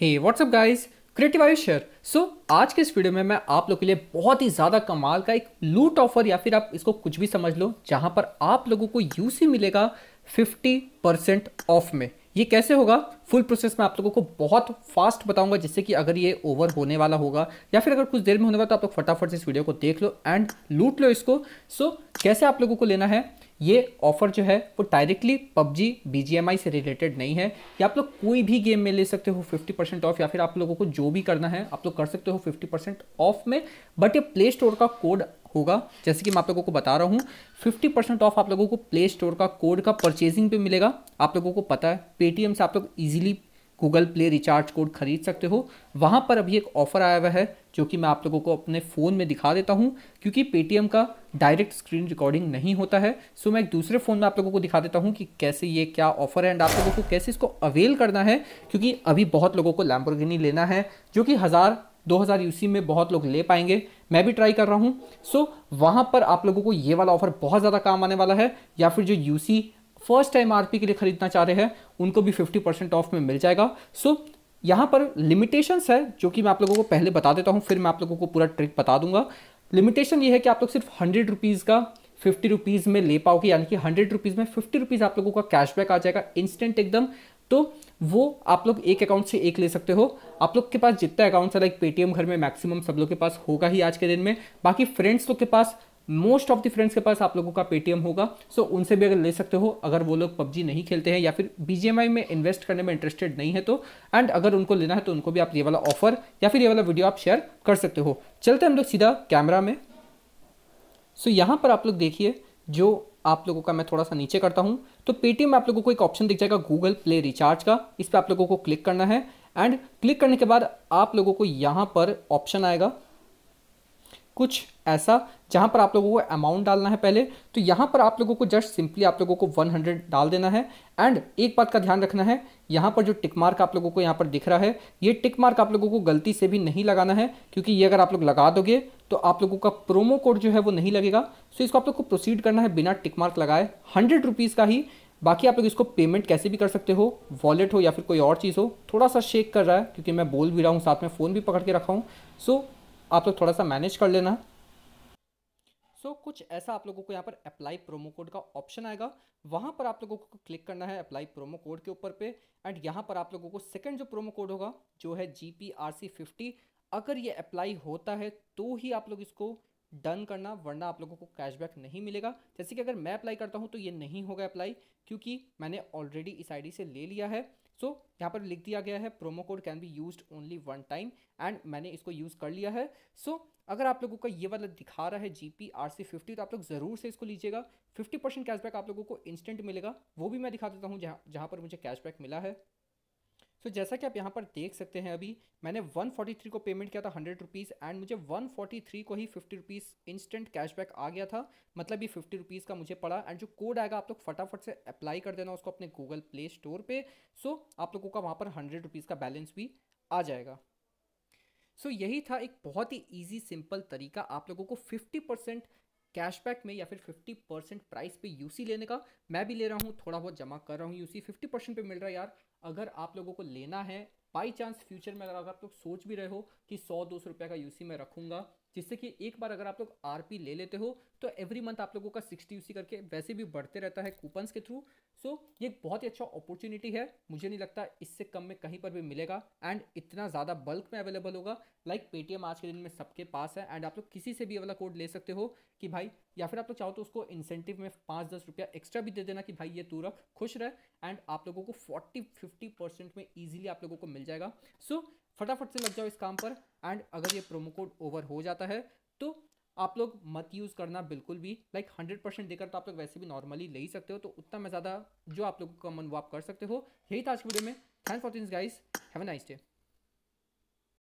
हे what's up guys creative Ayush share so आज के इस वीडियो में मैं आप लोग के लिए बहुत ही ज़्यादा कमाल का एक लूट ऑफर या फिर आप इसको कुछ भी समझ लो जहाँ पर आप लोगों को यूसी मिलेगा 50% ऑफ में ये कैसे होगा फुल प्रोसेस में आप लोगों को बहुत फास्ट बताऊंगा जिससे कि अगर ये ओवर होने वाला होगा या फिर अगर कुछ देर में होने वाला तो आप लोग फटाफट से इस वीडियो को देख लो एंड लूट लो इसको सो so, कैसे आप लोगों को लेना है ये ऑफर जो है वो डायरेक्टली पबजी बी से रिलेटेड नहीं है या आप लोग कोई भी गेम में ले सकते हो 50% ऑफ या फिर आप लोगों को जो भी करना है आप लोग कर सकते हो 50% ऑफ में बट ये प्ले स्टोर का कोड होगा जैसे कि मैं आप लोगों को बता रहा हूँ 50% परसेंट ऑफ आप लोगों को प्ले स्टोर का कोड का परचेजिंग पे मिलेगा आप लोगों को पता है पेटीएम से आप लोग easily Google play recharge code खरीद सकते हो वहाँ पर अभी एक ऑफ़र आया हुआ है जो कि मैं आप लोगों को अपने फ़ोन में दिखा देता हूँ क्योंकि पेटीएम का डायरेक्ट स्क्रीन रिकॉर्डिंग नहीं होता है सो मैं एक दूसरे फ़ोन में आप लोगों को दिखा देता हूँ कि कैसे ये क्या ऑफ़र है एंड आप लोगों को कैसे इसको अवेल करना है क्योंकि अभी बहुत लोगों को लैम्बोर्गिनी लेना है जो कि हज़ार 2000 यूसी में बहुत लोग ले पाएंगे मैं भी ट्राई कर रहा हूँ सो so, वहाँ पर आप लोगों को ये वाला ऑफर बहुत ज़्यादा काम आने वाला है या फिर जो यूसी फर्स्ट टाइम आर के लिए खरीदना चाह रहे हैं उनको भी 50 परसेंट ऑफ में मिल जाएगा सो so, यहाँ पर लिमिटेशंस है जो कि मैं आप लोगों को पहले बता देता हूँ फिर मैं आप लोगों को पूरा ट्रिक बता दूंगा लिमिटेशन ये है कि आप लोग सिर्फ हंड्रेड रुपीज़ का फिफ्टी रुपीज़ में ले पाओगे यानी कि हंड्रेड रुपीज़ में फिफ्टी रुपीज़ आप लोगों का कैशबैक आ जाएगा इंस्टेंट एकदम तो वो आप लोग एक अकाउंट से एक ले सकते हो आप लोग के पास जितना अकाउंट है लाइक पेटीएम घर में मैक्सिमम सब लोग के पास होगा ही आज के दिन में बाकी फ्रेंड्स लोग के पास मोस्ट ऑफ द फ्रेंड्स के पास आप लोगों का पेटीएम होगा सो so, उनसे भी अगर ले सकते हो अगर वो लोग पबजी नहीं खेलते हैं या फिर बीजेएमआई में इन्वेस्ट करने में इंटरेस्टेड नहीं है तो एंड अगर उनको लेना है तो उनको भी आप ये वाला ऑफर या फिर ये वाला वीडियो आप शेयर कर सकते हो चलते हम लोग सीधा कैमरा में सो so, यहाँ पर आप लोग देखिए जो आप लोगों का मैं थोड़ा सा नीचे करता हूँ तो पेटीएम में आप लोगों को एक ऑप्शन दिख जाएगा गूगल प्ले रिचार्ज का इस पर आप लोगों को क्लिक करना है एंड क्लिक करने के बाद आप लोगों को यहाँ पर ऑप्शन आएगा कुछ ऐसा जहाँ पर आप लोगों को अमाउंट डालना है पहले तो यहाँ पर आप लोगों को जस्ट सिंपली आप लोगों को 100 डाल देना है एंड एक बात का ध्यान रखना है यहाँ पर जो टिक मार्क आप लोगों को यहाँ पर दिख रहा है ये टिक मार्क आप लोगों को गलती से भी नहीं लगाना है क्योंकि ये अगर आप लोग लगा दोगे तो आप लोगों का प्रोमो कोड जो है वो नहीं लगेगा सो इसको आप लोग को प्रोसीड करना है बिना टिक मार्क लगाए हंड्रेड रुपीज़ का ही बाकी आप लोग इसको पेमेंट कैसे भी कर सकते हो वॉलेट हो या फिर कोई और चीज़ हो थोड़ा सा शेक कर रहा है क्योंकि मैं बोल भी रहा हूँ साथ में फ़ोन भी पकड़ के रखा हूँ सो आप लोग थोड़ा सा मैनेज कर लेना सो so, कुछ ऐसा आप लोगों को यहाँ पर अप्लाई प्रोमो कोड का ऑप्शन आएगा वहाँ पर आप लोगों को क्लिक करना है अप्लाई प्रोमो कोड के ऊपर पे एंड यहाँ पर आप लोगों को सेकंड जो प्रोमो कोड होगा जो है G P R C fifty अगर ये अप्लाई होता है तो ही आप लोग इसको डन करना वरना आप लोगों को कैशबैक नहीं मिलेगा जैसे कि अगर मैं अप्लाई करता हूँ तो ये नहीं होगा अप्लाई क्योंकि मैंने ऑलरेडी इस आई से ले लिया है सो so, यहाँ पर लिख दिया गया है promo code can be use only one time and मैंने इसको यूज़ कर लिया है सो so, अगर आप लोगों का ये वाला दिखा रहा है G P R C fifty तो आप लोग ज़रूर से इसको लीजिएगा फिफ्टी परसेंट कैशबैक आप लोगों को इंस्टेंट मिलेगा वो भी मैं दिखा देता हूँ जहाँ जहाँ पर मुझे कैशबैक मिला है सो so, जैसा कि आप यहाँ पर देख सकते हैं अभी मैंने 143 को पेमेंट किया था हंड्रेड रुपीज़ एंड मुझे 143 को ही फिफ्टी रुपीज़ इंस्टेंट कैशबैक आ गया था मतलब ये फिफ्टी रुपीज़ का मुझे पड़ा एंड जो कोड आएगा आप लोग फटाफट से अप्लाई कर देना उसको अपने गूगल प्ले स्टोर पे सो so, आप लोगों का वहाँ पर हंड्रेड रुपीज़ का बैलेंस भी आ जाएगा सो so, यही था एक बहुत ही ईजी सिंपल तरीका आप लोगों को फिफ्टी परसेंट कैशबैक में या फिर 50 परसेंट प्राइस पे यूसी लेने का मैं भी ले रहा हूँ थोड़ा बहुत जमा कर रहा हूँ यूसी 50 परसेंट पे मिल रहा है यार अगर आप लोगों को लेना है बाई चांस फ्यूचर में अगर आप लोग सोच भी रहे हो कि सौ दो सौ का यूसी मैं रखूँगा जिससे कि एक बार अगर आप लोग आर ले लेते हो तो एवरी मंथ आप लोगों का सिक्सटी यूसी करके वैसे भी बढ़ते रहता है कूपन्स के थ्रू सो ये बहुत ही अच्छा अपॉर्चुनिटी है मुझे नहीं लगता इससे कम में कहीं पर भी मिलेगा एंड इतना ज़्यादा बल्क में अवेलेबल होगा लाइक पेटीएम आज के दिन में सबके पास है एंड आप लोग किसी से भी वाला कोड ले सकते हो कि भाई या फिर आप लोग तो चाहो तो उसको इंसेंटिव में पाँच दस रुपया एक्स्ट्रा भी दे देना कि भाई ये तू रख खुश रहे एंड आप लोगों को फोर्टी फिफ्टी परसेंट में ईजिली आप लोगों को मिल जाएगा सो so, फटाफट से लग जाओ इस काम पर एंड अगर ये प्रोमो कोड ओवर हो जाता है तो आप लोग मत यूज़ करना बिल्कुल भी लाइक हंड्रेड परसेंट देकर तो आप लोग वैसे भी नॉर्मली ले ही सकते हो तो उतना में ज़्यादा जो आप लोगों का मन वो आप कर सकते हो यही था आज की वीडियो में thanks for this guys have a nice day